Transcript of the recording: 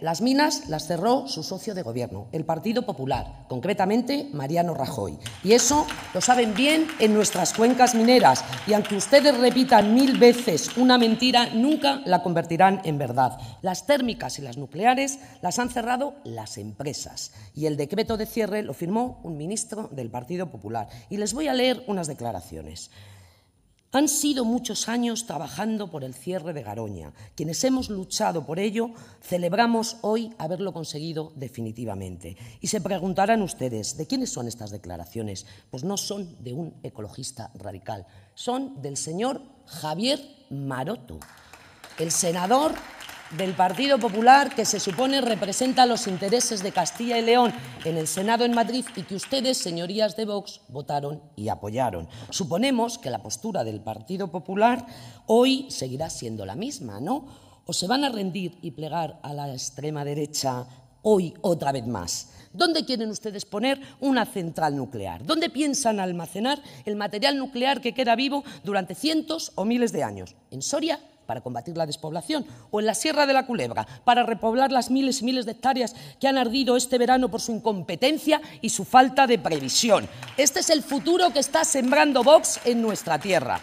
Las minas las cerró su socio de gobierno, el Partido Popular, concretamente Mariano Rajoy. Y eso lo saben bien en nuestras cuencas mineras. Y aunque ustedes repitan mil veces una mentira, nunca la convertirán en verdad. Las térmicas y las nucleares las han cerrado las empresas. Y el decreto de cierre lo firmó un ministro del Partido Popular. Y les voy a leer unas declaraciones. Han sido muchos años trabajando por el cierre de Garoña. Quienes hemos luchado por ello, celebramos hoy haberlo conseguido definitivamente. Y se preguntarán ustedes, ¿de quiénes son estas declaraciones? Pues no son de un ecologista radical, son del señor Javier Maroto, el senador del Partido Popular que se supone representa los intereses de Castilla y León en el Senado en Madrid y que ustedes, señorías de Vox, votaron y apoyaron. Suponemos que la postura del Partido Popular hoy seguirá siendo la misma, ¿no? O se van a rendir y plegar a la extrema derecha hoy otra vez más. ¿Dónde quieren ustedes poner una central nuclear? ¿Dónde piensan almacenar el material nuclear que queda vivo durante cientos o miles de años? ¿En Soria para combatir la despoblación, o en la Sierra de la Culebra, para repoblar las miles y miles de hectáreas que han ardido este verano por su incompetencia y su falta de previsión. Este es el futuro que está sembrando Vox en nuestra tierra.